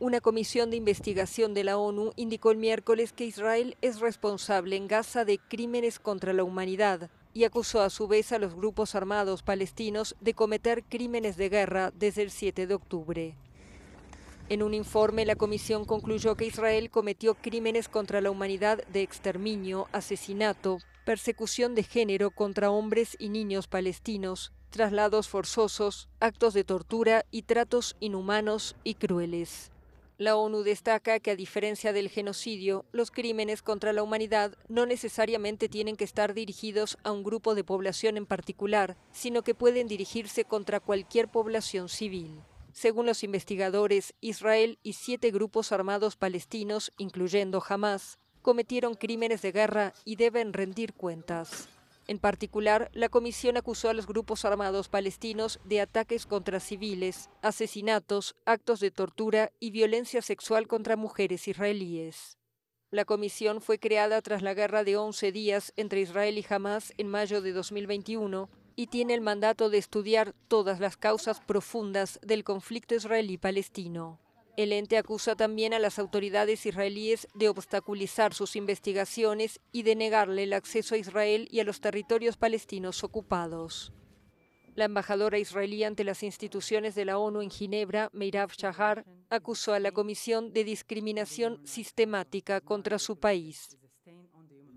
Una comisión de investigación de la ONU indicó el miércoles que Israel es responsable en Gaza de crímenes contra la humanidad y acusó a su vez a los grupos armados palestinos de cometer crímenes de guerra desde el 7 de octubre. En un informe, la comisión concluyó que Israel cometió crímenes contra la humanidad de exterminio, asesinato, persecución de género contra hombres y niños palestinos, traslados forzosos, actos de tortura y tratos inhumanos y crueles. La ONU destaca que a diferencia del genocidio, los crímenes contra la humanidad no necesariamente tienen que estar dirigidos a un grupo de población en particular, sino que pueden dirigirse contra cualquier población civil. Según los investigadores, Israel y siete grupos armados palestinos, incluyendo Hamas, cometieron crímenes de guerra y deben rendir cuentas. En particular, la comisión acusó a los grupos armados palestinos de ataques contra civiles, asesinatos, actos de tortura y violencia sexual contra mujeres israelíes. La comisión fue creada tras la guerra de 11 días entre Israel y Hamas en mayo de 2021 y tiene el mandato de estudiar todas las causas profundas del conflicto israelí-palestino. El ente acusa también a las autoridades israelíes de obstaculizar sus investigaciones y de negarle el acceso a Israel y a los territorios palestinos ocupados. La embajadora israelí ante las instituciones de la ONU en Ginebra, Meirav Shahar, acusó a la Comisión de discriminación sistemática contra su país.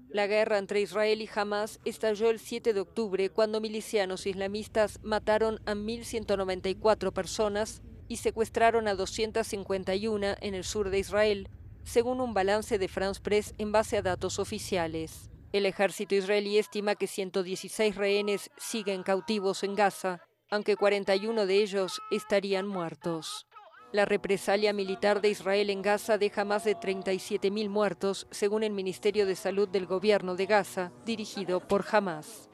La guerra entre Israel y Hamas estalló el 7 de octubre cuando milicianos islamistas mataron a 1.194 personas y secuestraron a 251 en el sur de Israel, según un balance de France Press en base a datos oficiales. El ejército israelí estima que 116 rehenes siguen cautivos en Gaza, aunque 41 de ellos estarían muertos. La represalia militar de Israel en Gaza deja más de 37.000 muertos, según el Ministerio de Salud del Gobierno de Gaza, dirigido por Hamas.